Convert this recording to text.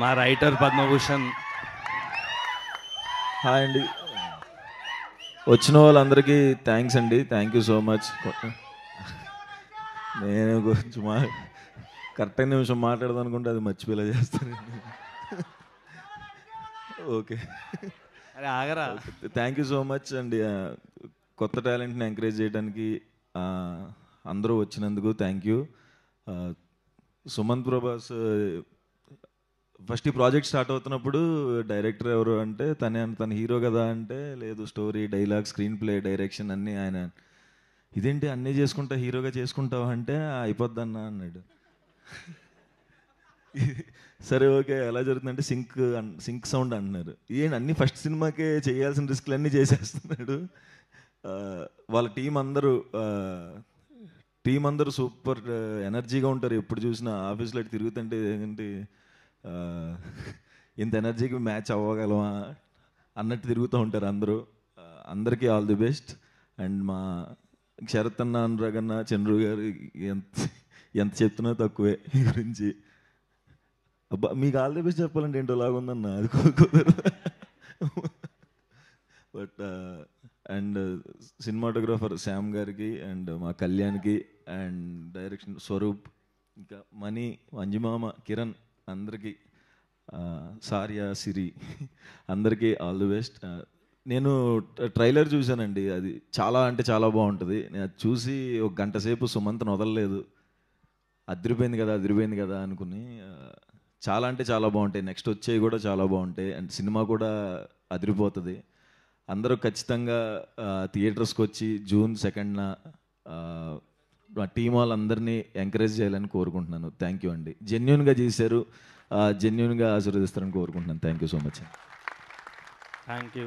మా writer Padma Bhushan hi అండి వచ్చిన వాళ్ళందరికీ థ్యాంక్స్ అండి థ్యాంక్ యూ సో మచ్ నేను కొంచెం మా కరెక్ట్ నిమిషం మాట్లాడదాం అనుకుంటే అది మర్చిపోయేలా చేస్తాను ఓకే అరే ఆగరా థ్యాంక్ యూ సో మచ్ అండి కొత్త టాలెంట్ని ఎంకరేజ్ చేయడానికి అందరూ వచ్చినందుకు thank you Sumanth Prabhas first ఈ ప్రాజెక్ట్ స్టార్ట్ అవుతున్నప్పుడు డైరెక్టర్ ఎవరు అంటే తనే తన హీరో కదా అంటే లేదు story dialogue screenplay direction అన్నీ ఆయన ఇదేంటి అన్నీ చేసుకుంటా హీరోగా చేసుకుంటావా అంటే అయిపోద్దన్నా అన్నాడు సరే ఓకే ఎలా జరుగుతుందంటే సింక్ సింక్ సౌండ్ అంటున్నారు ఏంటి అన్ని ఫస్ట్ సినిమాకే చేయాల్సిన రిస్క్లు అన్నీ చేసేస్తున్నాడు వాళ్ళ టీం అందరూ టీం అందరూ సూపర్ ఎనర్జీగా ఉంటారు ఎప్పుడు చూసినా ఆఫీస్లో తిరుగుతుంటే ఏంటి ఇంత ఎనర్జీకి మ్యాచ్ అవ్వగలమా అన్నట్టు తిరుగుతూ ఉంటారు అందరూ అందరికీ ఆల్ ది బెస్ట్ అండ్ మా శరత్ అన్న అనురాగ్ అన్న చంద్రు గారు ఎంత ఎంత చెప్తున్నా తక్కువే ఈ గురించి అబ్బా మీకు ఆల్ ది బెస్ట్ చెప్పాలంటే ఏంటో లాగుందన్న అది బట్ అండ్ సినిమాటోగ్రాఫర్ శ్యామ్ గారికి అండ్ మా కళ్యాణ్కి అండ్ డైరెక్షన్ స్వరూప్ ఇంకా మణి మంజుమామ కిరణ్ అందరికీ సారియా సిరి అందరికీ ఆల్ ది బెస్ట్ నేను ట్రైలర్ చూశానండి అది చాలా అంటే చాలా బాగుంటుంది నేను అది చూసి ఒక గంట సేపు సుమంత్ను వదలలేదు అదిరిపోయింది కదా అదిరిపోయింది కదా అనుకుని చాలా అంటే చాలా బాగుంటాయి నెక్స్ట్ వచ్చేవి కూడా చాలా బాగుంటాయి అండ్ సినిమా కూడా అదిరిపోతుంది అందరూ ఖచ్చితంగా థియేటర్స్కి వచ్చి జూన్ సెకండ్న టీం వాళ్ళందరినీ ఎంకరేజ్ చేయాలని కోరుకుంటున్నాను థ్యాంక్ యూ అండి జెన్యున్గా చేశారు జెన్యున్గా ఆశీర్వదిస్తారని కోరుకుంటున్నాను thank you so much thank you